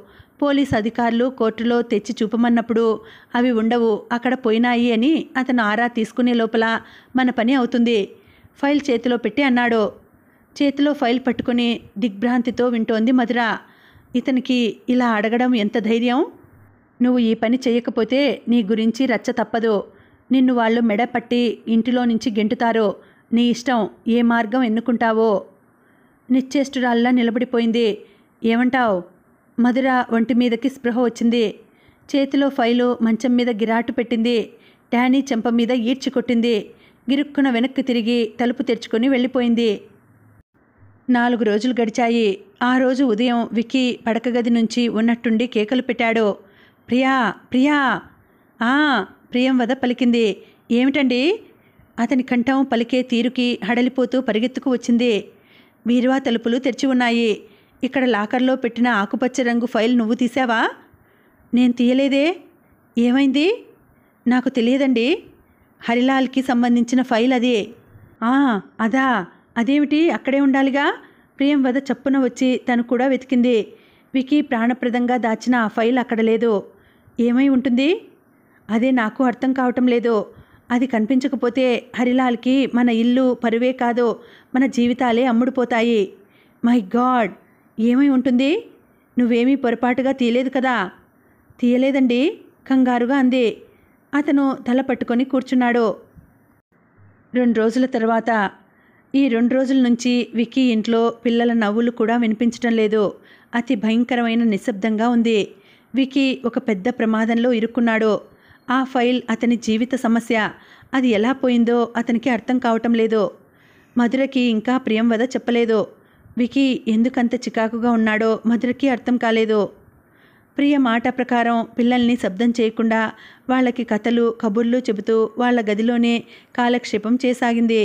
పోలీస్ అధికారులు కోర్టులో తెచ్చి చూపమన్నప్పుడు అవి ఉండవు అక్కడ పోయినాయి అని అతను ఆరా తీసుకునే లోపల మన పని అవుతుంది ఫైల్ చేతిలో పెట్టి అన్నాడు చేతిలో ఫైల్ పట్టుకుని దిగ్భ్రాంతితో వింటోంది మధుర ఇతనికి ఇలా అడగడం ఎంత ధైర్యం నువ్వు ఈ పని చేయకపోతే నీ గురించి రచ్చ తప్పదు నిన్ను వాళ్ళు మెడ పట్టి ఇంటిలో నుంచి గెంటుతారు నీ ఇష్టం ఏ మార్గం ఎన్నుకుంటావో నిశ్చేష్టురాల్లా నిలబడిపోయింది ఏమంటావు మధుర ఒంటి మీదకి స్పృహ వచ్చింది చేతిలో ఫైలు మంచం మీద గిరాటు పెట్టింది డానీ చెంప మీద ఈడ్చి కొట్టింది గిరుక్కున వెనక్కి తిరిగి తలుపు తెరుచుకొని వెళ్ళిపోయింది నాలుగు రోజులు గడిచాయి ఆ రోజు ఉదయం విక్కీ పడకగది నుంచి ఉన్నట్టుండి కేకలు పెట్టాడు ప్రియా ప్రియా ఆ ప్రియం వద పలికింది ఏమిటండి అతని కంఠం పలికే తీరుకి హడలిపోతూ పరిగెత్తుకు వచ్చింది వీరువా తలుపులు తెరిచి ఉన్నాయి ఇక్కడ లాకర్లో పెట్టిన ఆకుపచ్చ రంగు ఫైల్ నువ్వు తీసావా నేను తీయలేదే ఏమైంది నాకు తెలియదండి హరిలాల్కి సంబంధించిన ఫైల్ అదే అదా అదేమిటి అక్కడే ఉండాలిగా వద చప్పున వచ్చి తను కూడా వెతికింది వికీ ప్రాణప్రదంగా దాచిన ఆ ఫైల్ అక్కడ లేదు ఏమై ఉంటుంది అదే నాకు అర్థం కావటం లేదు అది కనిపించకపోతే హరిలాల్కి మన ఇల్లు పరువే కాదు మన జీవితాలే అమ్ముడుపోతాయి మై గాడ్ ఏమై ఉంటుంది నువ్వేమీ పొరపాటుగా తీయలేదు కదా తీయలేదండి కంగారుగా అంది అతను తల పట్టుకొని కూర్చున్నాడు రెండు రోజుల తర్వాత ఈ రెండు రోజుల నుంచి విక్కీ ఇంట్లో పిల్లల నవ్వులు కూడా వినిపించడం లేదు అతి భయంకరమైన నిశ్శబ్దంగా ఉంది వికీ ఒక పెద్ద ప్రమాదంలో ఇరుక్కున్నాడు ఆ ఫైల్ అతని జీవిత సమస్య అది ఎలా పోయిందో అతనికి అర్థం కావటం లేదు మధురకి ఇంకా ప్రియం వద చెప్పలేదు వికీ ఎందుకంత చికాకుగా ఉన్నాడో మధురకి అర్థం కాలేదు ప్రియ మాట ప్రకారం పిల్లల్ని శబ్దం చేయకుండా వాళ్ళకి కథలు కబుర్లు చెబుతూ వాళ్ళ గదిలోనే కాలక్షేపం చేసాగింది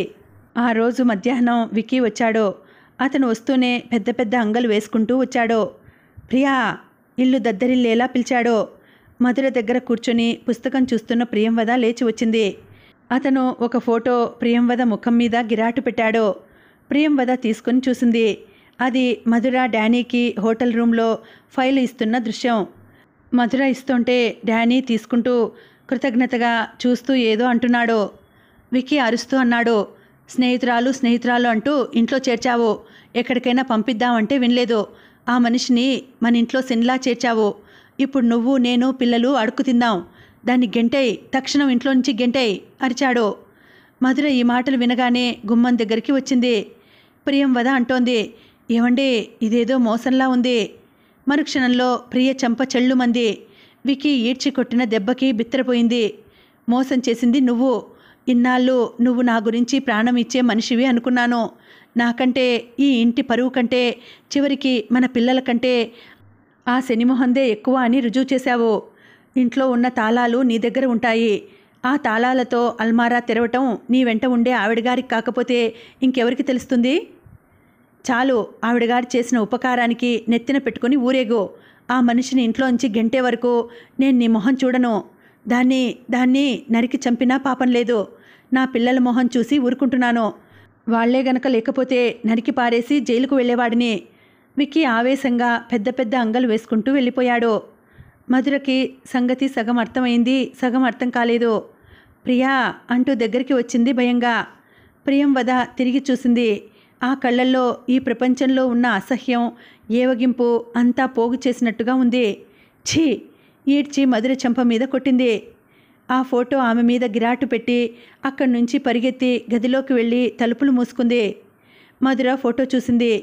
ఆ రోజు మధ్యాహ్నం వికీ వచ్చాడో అతను వస్తూనే పెద్ద పెద్ద అంగలు వేసుకుంటూ వచ్చాడో ప్రియా ఇల్లు దద్దరిల్లేలా పిలిచాడో మధుర దగ్గర కూర్చొని పుస్తకం చూస్తున్న ప్రియంవద లేచి వచ్చింది అతను ఒక ఫోటో ప్రియంవద ముఖం మీద గిరాటు పెట్టాడో వద తీసుకుని చూసింది అది మధుర డానీకి హోటల్ రూమ్లో ఫైల్ ఇస్తున్న దృశ్యం మధుర ఇస్తుంటే డానీ తీసుకుంటూ కృతజ్ఞతగా చూస్తూ ఏదో అంటున్నాడు వికీ అరుస్తూ అన్నాడు స్నేహితురాలు స్నేహితురాలు అంటూ ఇంట్లో చేర్చావు ఎక్కడికైనా పంపిద్దామంటే వినలేదు ఆ మనిషిని మన ఇంట్లో సిన్లా చేర్చావు ఇప్పుడు నువ్వు నేను పిల్లలు అడుకు తిందాం దాన్ని గెంటై తక్షణం ఇంట్లో నుంచి గెంటై అరిచాడు మధుర ఈ మాటలు వినగానే గుమ్మం దగ్గరికి వచ్చింది ప్రియం వద అంటోంది ఏమండి ఇదేదో మోసంలా ఉంది మరుక్షణంలో ప్రియ చెంప చెళ్ళుమంది వికి ఈడ్చి కొట్టిన దెబ్బకి బిత్తరపోయింది మోసం చేసింది నువ్వు ఇన్నాళ్ళు నువ్వు నా గురించి ప్రాణం ఇచ్చే మనిషివి అనుకున్నాను నాకంటే ఈ ఇంటి పరువు కంటే చివరికి మన పిల్లల కంటే ఆ శనిమొహందే ఎక్కువ అని రుజువు చేశావు ఇంట్లో ఉన్న తాళాలు నీ దగ్గర ఉంటాయి ఆ తాళాలతో అల్మారా తెరవటం నీ వెంట ఉండే ఆవిడగారికి కాకపోతే ఇంకెవరికి తెలుస్తుంది చాలు ఆవిడగారు చేసిన ఉపకారానికి నెత్తిన పెట్టుకుని ఊరేగో ఆ మనిషిని ఇంట్లోంచి గంటే వరకు నేను నీ మొహం చూడను దాన్ని దాన్ని నరికి చంపినా పాపం లేదు నా పిల్లల మొహం చూసి ఊరుకుంటున్నాను వాళ్లే గనక లేకపోతే నరికి పారేసి జైలుకు వెళ్ళేవాడిని విక్కీ ఆవేశంగా పెద్ద పెద్ద అంగలు వేసుకుంటూ వెళ్ళిపోయాడు మధురకి సంగతి సగం అర్థమైంది సగం అర్థం కాలేదు ప్రియా అంటూ దగ్గరికి వచ్చింది భయంగా ప్రియం వద తిరిగి చూసింది ఆ కళ్ళల్లో ఈ ప్రపంచంలో ఉన్న అసహ్యం ఏవగింపు అంతా పోగు చేసినట్టుగా ఉంది ఛీ ఈడ్చి మధుర చెంప మీద కొట్టింది ఆ ఫోటో ఆమె మీద గిరాటు పెట్టి అక్కడి నుంచి పరిగెత్తి గదిలోకి వెళ్ళి తలుపులు మూసుకుంది మధుర ఫోటో చూసింది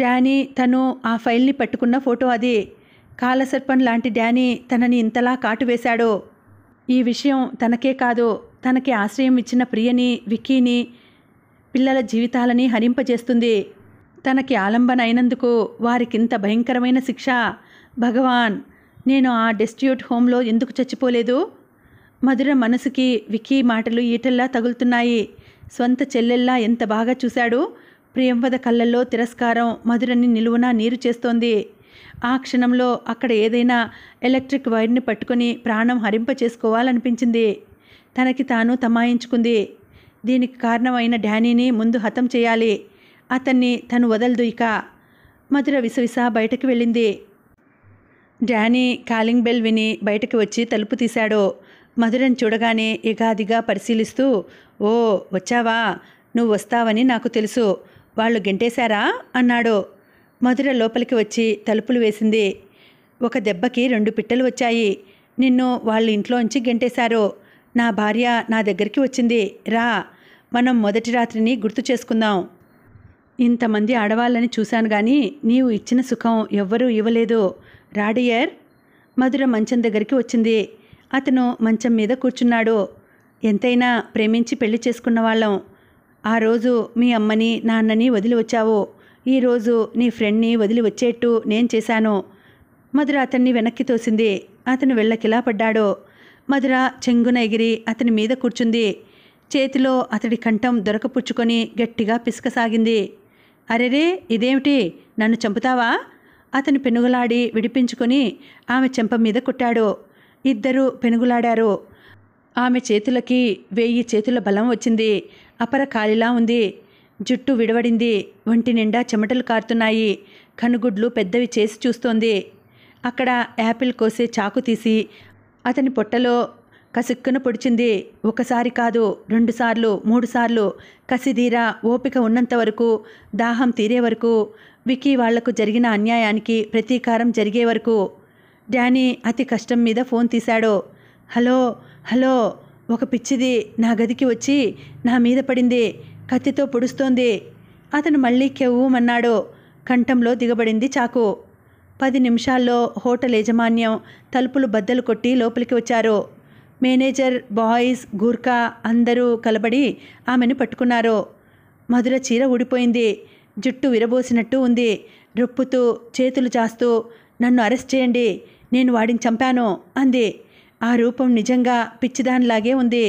డానీ తను ఆ ఫైల్ని పట్టుకున్న ఫోటో అది కాలసర్పం లాంటి డానీ తనని ఇంతలా కాటు వేశాడో ఈ విషయం తనకే కాదు తనకి ఆశ్రయం ఇచ్చిన ప్రియని విక్కీని పిల్లల జీవితాలని హరింపజేస్తుంది తనకి ఆలంబన అయినందుకు వారికింత భయంకరమైన శిక్ష భగవాన్ నేను ఆ డెస్ట్యూట్ హోంలో ఎందుకు చచ్చిపోలేదు మధుర మనసుకి విక్కీ మాటలు ఈటల్లా తగులుతున్నాయి స్వంత చెల్లెల్లా ఎంత బాగా చూశాడు ప్రియంపద కళ్ళల్లో తిరస్కారం మధురని నిలువున నీరు చేస్తోంది ఆ క్షణంలో అక్కడ ఏదైనా ఎలక్ట్రిక్ వైర్ని పట్టుకొని ప్రాణం హరింప చేసుకోవాలనిపించింది తనకి తాను తమాయించుకుంది దీనికి కారణమైన డానీని ముందు హతం చేయాలి అతన్ని తను వదలదు ఇక మధుర విసవిస బయటకు వెళ్ళింది డానీ కాలింగ్ బెల్ విని బయటకు వచ్చి తలుపు తీశాడు మధురను చూడగానే యుగాదిగా పరిశీలిస్తూ ఓ వచ్చావా నువ్వు వస్తావని నాకు తెలుసు వాళ్ళు గెంటేశారా అన్నాడు మధుర లోపలికి వచ్చి తలుపులు వేసింది ఒక దెబ్బకి రెండు పిట్టలు వచ్చాయి నిన్ను వాళ్ళ ఇంట్లోంచి గెంటేశారు నా భార్య నా దగ్గరికి వచ్చింది రా మనం మొదటి రాత్రిని గుర్తు చేసుకుందాం ఇంతమంది ఆడవాళ్ళని చూశాను కానీ నీవు ఇచ్చిన సుఖం ఎవ్వరూ ఇవ్వలేదు రాడియర్ మధుర మంచం దగ్గరికి వచ్చింది అతను మంచం మీద కూర్చున్నాడు ఎంతైనా ప్రేమించి పెళ్లి చేసుకున్న వాళ్ళం ఆ రోజు మీ అమ్మని నాన్నని వదిలి వచ్చావు ఈరోజు నీ ఫ్రెండ్ని వదిలి వచ్చేట్టు నేను చేశాను మధుర అతన్ని వెనక్కి తోసింది అతను వెళ్ళకిలా పడ్డాడు మధుర చెంగున ఎగిరి అతని మీద కూర్చుంది చేతిలో అతడి కంఠం దొరకపుచ్చుకొని గట్టిగా అరే అరెరే ఇదేమిటి నన్ను చంపుతావా అతను పెనుగులాడి విడిపించుకొని ఆమె చెంప మీద కొట్టాడు ఇద్దరూ పెనుగులాడారు ఆమె చేతులకి వెయ్యి చేతుల బలం వచ్చింది అపర కాలిలా ఉంది జుట్టు విడవడింది ఒంటి నిండా చెమటలు కారుతున్నాయి కనుగుడ్లు పెద్దవి చేసి చూస్తోంది అక్కడ యాపిల్ కోసే చాకు తీసి అతని పొట్టలో కసిక్కున పొడిచింది ఒకసారి కాదు రెండుసార్లు మూడుసార్లు కసిదీరా ఓపిక ఉన్నంత వరకు దాహం తీరే వరకు వికీ వాళ్లకు జరిగిన అన్యాయానికి ప్రతీకారం జరిగే వరకు డానీ అతి కష్టం మీద ఫోన్ తీశాడు హలో హలో ఒక పిచ్చిది నా గదికి వచ్చి నా మీద పడింది కత్తితో పొడుస్తోంది అతను మళ్ళీ కెవ్వుమన్నాడు కంఠంలో దిగబడింది చాకు పది నిమిషాల్లో హోటల్ యాజమాన్యం తలుపులు బద్దలు కొట్టి లోపలికి వచ్చారు మేనేజర్ బాయ్స్ గూర్ఖా అందరూ కలబడి ఆమెను పట్టుకున్నారు మధుర చీర ఊడిపోయింది జుట్టు విరబోసినట్టు ఉంది రొప్పుతూ చేతులు చాస్తూ నన్ను అరెస్ట్ చేయండి నేను వాడిని చంపాను అంది ఆ రూపం నిజంగా పిచ్చిదానిలాగే ఉంది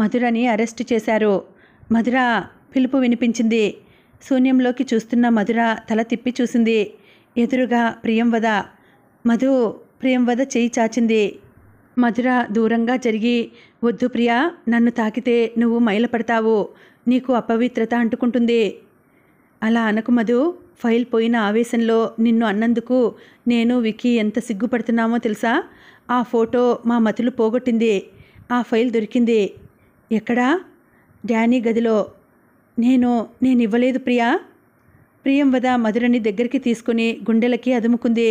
మధురని అరెస్టు చేశారు మధుర పిలుపు వినిపించింది శూన్యంలోకి చూస్తున్న మధుర తల తిప్పి చూసింది ఎదురుగా ప్రియంవద మధు ప్రియంవద చేయి చాచింది మధుర దూరంగా జరిగి వద్దు ప్రియా నన్ను తాకితే నువ్వు మైలపడతావు నీకు అపవిత్రత అంటుకుంటుంది అలా అనకు మధు ఫైల్ పోయిన ఆవేశంలో నిన్ను అన్నందుకు నేను వికి ఎంత సిగ్గుపడుతున్నామో తెలుసా ఆ ఫోటో మా మతులు పోగొట్టింది ఆ ఫైల్ దొరికింది ఎక్కడా డానీ గదిలో నేను నేను ఇవ్వలేదు ప్రియా ప్రియంవద మధురని దగ్గరికి తీసుకుని గుండెలకి అదుముకుంది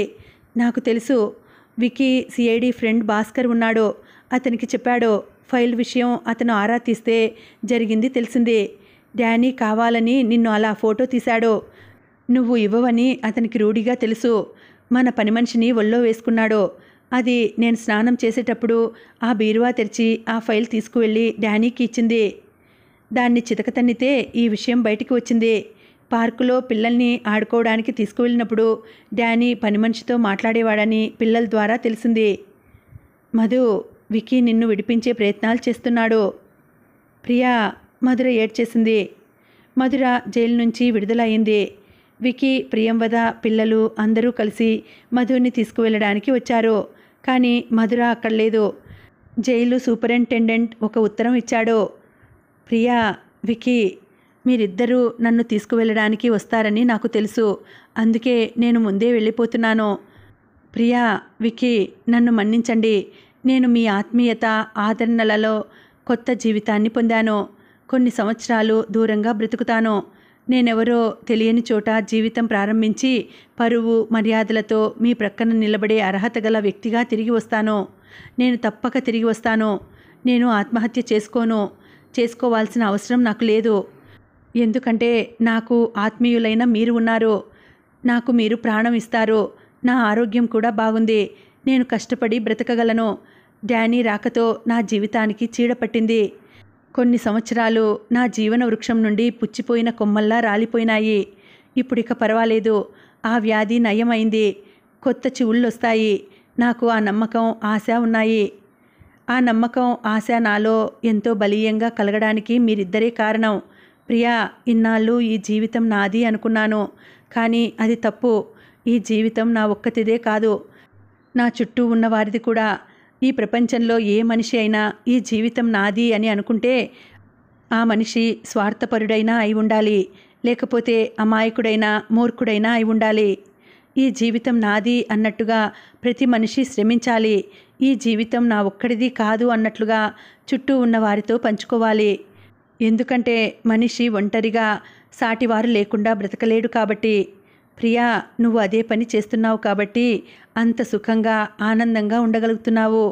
నాకు తెలుసు వికీ సిఐడి ఫ్రెండ్ భాస్కర్ ఉన్నాడో అతనికి చెప్పాడో ఫైల్ విషయం అతను ఆరా తీస్తే జరిగింది తెలిసింది డానీ కావాలని నిన్ను అలా ఫోటో తీశాడో నువ్వు ఇవ్వవని అతనికి రూఢిగా తెలుసు మన పని మనిషిని ఒళ్ళో వేసుకున్నాడో అది నేను స్నానం చేసేటప్పుడు ఆ బీరువా తెరిచి ఆ ఫైల్ తీసుకువెళ్ళి డానీకి ఇచ్చింది దాన్ని చితకతన్నితే ఈ విషయం బయటికి వచ్చింది పార్కులో పిల్లల్ని ఆడుకోవడానికి తీసుకువెళ్ళినప్పుడు డానీ పని మనిషితో మాట్లాడేవాడని పిల్లల ద్వారా తెలిసింది మధు వికీ నిన్ను విడిపించే ప్రయత్నాలు చేస్తున్నాడు ప్రియా మధుర ఏడ్చేసింది మధుర జైలు నుంచి విడుదలయ్యింది వికీ ప్రియంవద పిల్లలు అందరూ కలిసి మధుని తీసుకువెళ్ళడానికి వచ్చారు కానీ మధుర అక్కడ లేదు జైలు సూపరింటెండెంట్ ఒక ఉత్తరం ఇచ్చాడు ప్రియా వికీ మీరిద్దరూ నన్ను తీసుకువెళ్ళడానికి వస్తారని నాకు తెలుసు అందుకే నేను ముందే వెళ్ళిపోతున్నాను ప్రియా వికీ నన్ను మన్నించండి నేను మీ ఆత్మీయత ఆదరణలలో కొత్త జీవితాన్ని పొందాను కొన్ని సంవత్సరాలు దూరంగా బ్రతుకుతాను నేనెవరో తెలియని చోట జీవితం ప్రారంభించి పరువు మర్యాదలతో మీ ప్రక్కన నిలబడే అర్హత గల వ్యక్తిగా తిరిగి వస్తాను నేను తప్పక తిరిగి వస్తాను నేను ఆత్మహత్య చేసుకోను చేసుకోవాల్సిన అవసరం నాకు లేదు ఎందుకంటే నాకు ఆత్మీయులైన మీరు ఉన్నారు నాకు మీరు ప్రాణం ఇస్తారు నా ఆరోగ్యం కూడా బాగుంది నేను కష్టపడి బ్రతకగలను డానీ రాకతో నా జీవితానికి చీడపట్టింది కొన్ని సంవత్సరాలు నా జీవన వృక్షం నుండి పుచ్చిపోయిన కొమ్మల్లా రాలిపోయినాయి ఇప్పుడిక పర్వాలేదు ఆ వ్యాధి నయమైంది కొత్త చివుళ్ళొస్తాయి నాకు ఆ నమ్మకం ఆశ ఉన్నాయి ఆ నమ్మకం ఆశ నాలో ఎంతో బలీయంగా కలగడానికి మీరిద్దరే కారణం ప్రియా ఇన్నాళ్ళు ఈ జీవితం నాది అనుకున్నాను కానీ అది తప్పు ఈ జీవితం నా ఒక్కతిదే కాదు నా చుట్టూ ఉన్నవారిది కూడా ఈ ప్రపంచంలో ఏ మనిషి అయినా ఈ జీవితం నాది అని అనుకుంటే ఆ మనిషి స్వార్థపరుడైనా అయి ఉండాలి లేకపోతే అమాయకుడైనా మూర్ఖుడైనా అయి ఉండాలి ఈ జీవితం నాది అన్నట్టుగా ప్రతి మనిషి శ్రమించాలి ఈ జీవితం నా ఒక్కడిది కాదు అన్నట్లుగా చుట్టూ ఉన్న వారితో పంచుకోవాలి ఎందుకంటే మనిషి ఒంటరిగా సాటివారు లేకుండా బ్రతకలేడు కాబట్టి ప్రియా నువ్వు అదే పని చేస్తున్నావు కాబట్టి అంత సుఖంగా ఆనందంగా ఉండగలుగుతున్నావు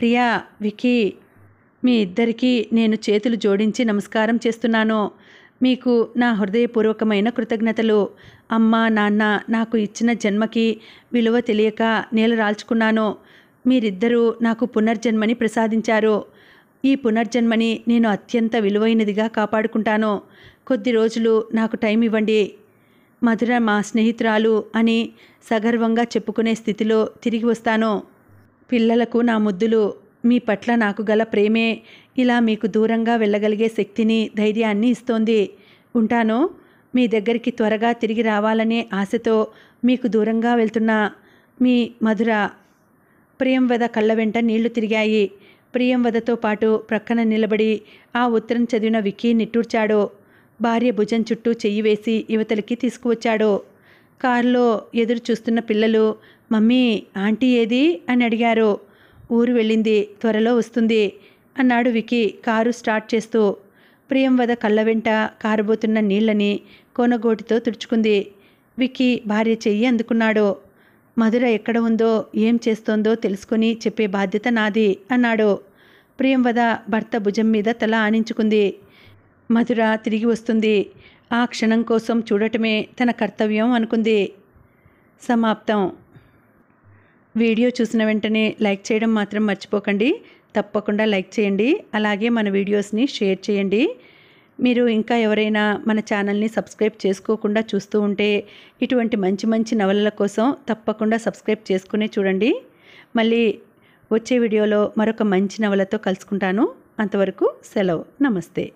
ప్రియా వికీ మీ ఇద్దరికీ నేను చేతులు జోడించి నమస్కారం చేస్తున్నాను మీకు నా హృదయపూర్వకమైన కృతజ్ఞతలు అమ్మ నాన్న నాకు ఇచ్చిన జన్మకి విలువ తెలియక నేల రాల్చుకున్నాను మీరిద్దరూ నాకు పునర్జన్మని ప్రసాదించారు ఈ పునర్జన్మని నేను అత్యంత విలువైనదిగా కాపాడుకుంటాను కొద్ది రోజులు నాకు టైం ఇవ్వండి మధుర మా స్నేహితురాలు అని సగర్వంగా చెప్పుకునే స్థితిలో తిరిగి వస్తాను పిల్లలకు నా ముద్దులు మీ పట్ల నాకు గల ప్రేమే ఇలా మీకు దూరంగా వెళ్ళగలిగే శక్తిని ధైర్యాన్ని ఇస్తోంది ఉంటాను మీ దగ్గరికి త్వరగా తిరిగి రావాలనే ఆశతో మీకు దూరంగా వెళ్తున్న మీ మధుర ప్రియంవద కళ్ళ వెంట నీళ్లు తిరిగాయి ప్రియంవదతో పాటు ప్రక్కన నిలబడి ఆ ఉత్తరం చదివిన విక్కీ నిట్టూర్చాడు భార్య భుజం చుట్టూ చెయ్యి వేసి యువతలకి తీసుకువచ్చాడు కారులో ఎదురు చూస్తున్న పిల్లలు మమ్మీ ఆంటీ ఏది అని అడిగారు ఊరు వెళ్ళింది త్వరలో వస్తుంది అన్నాడు వికి కారు స్టార్ట్ చేస్తూ ప్రియంవద కళ్ళ వెంట కారబోతున్న నీళ్లని కోనగోటితో తుడుచుకుంది విక్కీ భార్య చెయ్యి అందుకున్నాడు మధుర ఎక్కడ ఉందో ఏం చేస్తోందో తెలుసుకుని చెప్పే బాధ్యత నాది అన్నాడు ప్రియంవద భర్త భుజం మీద తల ఆనించుకుంది మధుర తిరిగి వస్తుంది ఆ క్షణం కోసం చూడటమే తన కర్తవ్యం అనుకుంది సమాప్తం వీడియో చూసిన వెంటనే లైక్ చేయడం మాత్రం మర్చిపోకండి తప్పకుండా లైక్ చేయండి అలాగే మన వీడియోస్ని షేర్ చేయండి మీరు ఇంకా ఎవరైనా మన ఛానల్ని సబ్స్క్రైబ్ చేసుకోకుండా చూస్తూ ఉంటే ఇటువంటి మంచి మంచి నవలల కోసం తప్పకుండా సబ్స్క్రైబ్ చేసుకునే చూడండి మళ్ళీ వచ్చే వీడియోలో మరొక మంచి నవలతో కలుసుకుంటాను అంతవరకు సెలవు నమస్తే